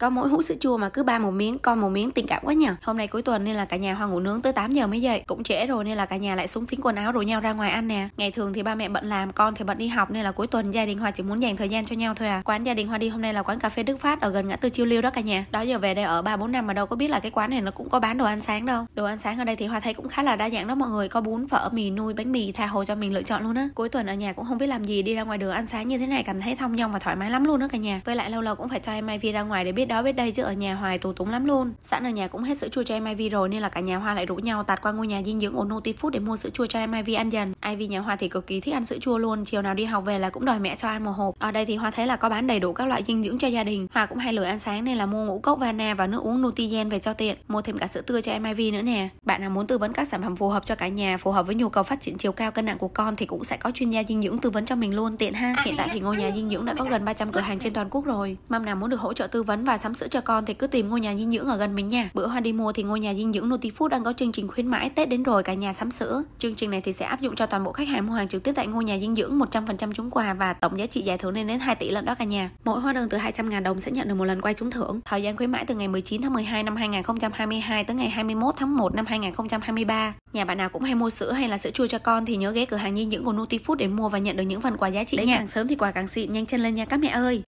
có mỗi hũ sữa chua mà cứ ba một miếng con một miếng tình cảm quá nhỉ hôm nay cuối tuần nên là cả nhà hoa ngủ nướng tới 8 giờ mới dậy cũng trễ rồi nên là cả nhà lại súng xính quần áo rồi nhau ra ngoài ăn nè ngày thường thì ba mẹ bận làm con thì bận đi học nên là cuối tuần gia đình hoa chỉ muốn dành thời gian cho nhau thôi à quán gia đình hoa đi hôm nay là quán cà phê đức phát ở gần ngã tư chiêu liêu đó cả nhà đó giờ về đây ở ba bốn năm mà đâu có biết là cái quán này nó cũng có bán đồ ăn sáng đâu đồ ăn sáng ở đây thì hoa thấy cũng khá là đa dạng đó mọi người có bún phở mì nuôi bánh mì tha hồ cho mình lựa chọn luôn á cuối tuần ở nhà cũng không biết làm gì đi ra ngoài đường ăn sáng như thế này cảm thấy thông nhong và thoải mái lắm luôn đó cả nhà với lại lâu lâu cũng phải cho em mai vi ra ngoài để biết đó biết đây chứ ở nhà hoài tù túng lắm luôn sẵn ở nhà cũng hết sữa chua cho em Ivy rồi nên là cả nhà hoa lại rủ nhau tạt qua ngôi nhà dinh dưỡng ổn food để mua sữa chua cho em Ivy ăn dần Ivy nhà hoa thì cực kỳ thích ăn sữa chua luôn chiều nào đi học về là cũng đòi mẹ cho ăn một hộp ở đây thì hoa thấy là có bán đầy đủ các loại dinh dưỡng cho gia đình hoa cũng hay lười ăn sáng nên là mua ngũ cốc vana và nước uống nutigen về cho tiện mua thêm cả sữa tươi cho em Ivy nữa nè bạn nào muốn tư vấn các sản phẩm phù hợp cho cả nhà phù hợp với nhu cầu phát triển chiều cao cân nặng của con thì cũng sẽ có chuyên gia dinh dưỡng tư vấn cho mình luôn tiện ha hiện tại thì ngôi nhà dinh dưỡng đã có gần 300 cửa hàng trên toàn quốc rồi mâm nào muốn được hỗ trợ tư vấn và sắm sữa cho con thì cứ tìm ngôi nhà dinh dưỡng ở gần mình nha. Bữa Hoa đi mua thì ngôi nhà dinh dưỡng Nutifood đang có chương trình khuyến mãi Tết đến rồi cả nhà sắm sữa. Chương trình này thì sẽ áp dụng cho toàn bộ khách hàng mua hàng trực tiếp tại ngôi nhà dinh dưỡng 100% trúng quà và tổng giá trị giải thưởng lên đến 2 tỷ lần đó cả nhà. Mỗi hoa đơn từ 200 000 đồng sẽ nhận được một lần quay trúng thưởng. Thời gian khuyến mãi từ ngày 19 tháng 12 năm 2022 tới ngày 21 tháng 1 năm 2023. Nhà bạn nào cũng hay mua sữa hay là sữa chua cho con thì nhớ ghé cửa hàng dinh dưỡng của Nutifood để mua và nhận được những phần quà giá trị Đấy nha. Càng sớm thì quà càng xịn nhanh chân lên nha các mẹ ơi.